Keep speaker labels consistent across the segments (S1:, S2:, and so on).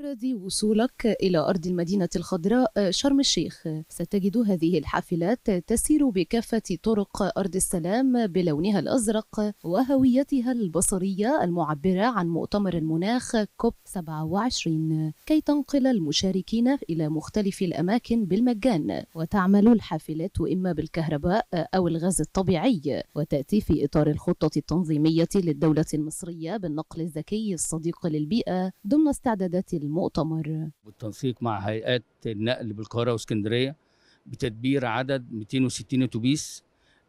S1: مجرد وصولك إلى أرض المدينة الخضراء آه، شرم الشيخ ستجد هذه الحافلات تسير بكافة طرق أرض السلام بلونها الأزرق وهويتها البصرية المعبرة عن مؤتمر المناخ كوب 27 كي تنقل المشاركين إلى مختلف الأماكن بالمجان وتعمل الحافلات إما بالكهرباء آه، أو الغاز الطبيعي وتأتي في إطار الخطة التنظيمية للدولة المصرية بالنقل الذكي الصديق للبيئة ضمن استعدادات
S2: المؤتمر بالتنسيق مع هيئات النقل بالقاهره واسكندريه بتدبير عدد 260 اتوبيس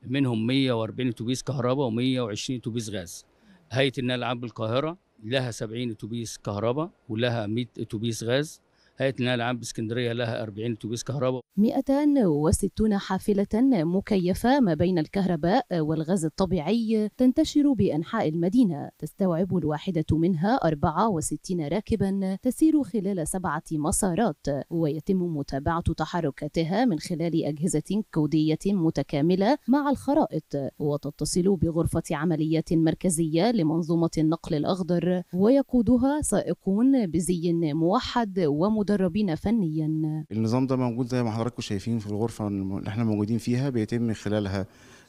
S2: منهم 140 اتوبيس كهرباء و120 اتوبيس غاز هيئه النقل العام بالقاهره لها 70 اتوبيس كهرباء ولها 100 اتوبيس غاز هيئه الالعاب اسكندريه لها 40 اتوبيس كهرباء
S1: 260 حافله مكيفه ما بين الكهرباء والغاز الطبيعي تنتشر بانحاء المدينه تستوعب الواحده منها 64 راكبا تسير خلال سبعه مسارات ويتم متابعه تحركاتها من خلال اجهزه كوديه متكامله مع الخرائط وتتصل بغرفه عمليات مركزيه لمنظومه النقل الاخضر ويقودها سائقون بزي موحد ومتكامل مدربين فنيا
S3: النظام ده موجود زي ما حضراتكم شايفين في الغرفه اللي احنا موجودين فيها بيتم من خلالها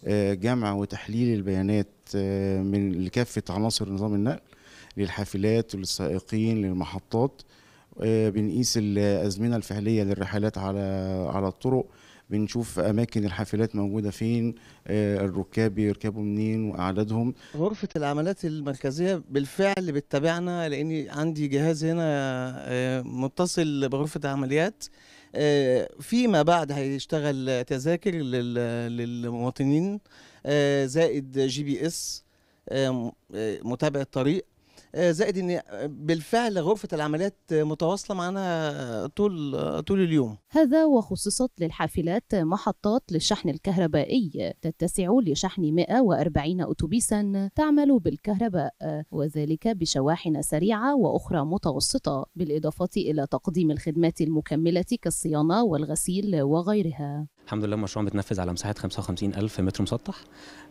S3: آه، جمع وتحليل البيانات آه، من لكافه عناصر نظام النقل للحافلات وللسائقين للمحطات آه، بنقيس الازمنه الفعليه للرحلات على على الطرق بنشوف اماكن الحافلات موجوده فين آه، الركاب بيركبوا منين واعدادهم
S4: غرفه العملات المركزيه بالفعل بتتابعنا لاني عندي جهاز هنا آه، متصل بغرفه العمليات فيما بعد هيشتغل تذاكر للمواطنين زائد جي بي اس متابعه طريق آه، زائد ان بالفعل غرفه العمليات متواصله معانا طول طول اليوم
S1: هذا وخصصت للحافلات محطات للشحن الكهربائي تتسع لشحن 140 اتوبيسا تعمل بالكهرباء وذلك بشواحن سريعه واخرى متوسطه بالاضافه الى تقديم الخدمات المكمله كالصيانه والغسيل وغيرها
S2: الحمد
S4: لله المشروع متنفذ على مساحه 55000 متر مسطح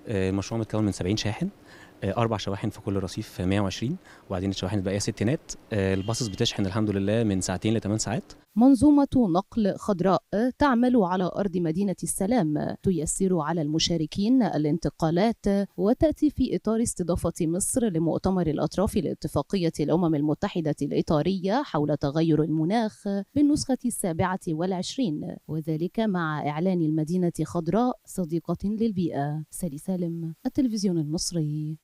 S4: المشروع آه، متكون من 70 شاحن آه، اربع شواحن في كل رصيف 120 وبعدين الشواحن الباقيه ستينات آه، الباصص بتشحن الحمد لله من ساعتين لثمان ساعات
S1: منظومة نقل خضراء تعمل على أرض مدينة السلام تيسر على المشاركين الانتقالات وتأتي في إطار استضافة مصر لمؤتمر الأطراف لاتفاقية الأمم المتحدة الإطارية حول تغير المناخ بالنسخة السابعة والعشرين وذلك مع إعلان المدينة خضراء صديقة للبيئة سالي سالم التلفزيون المصري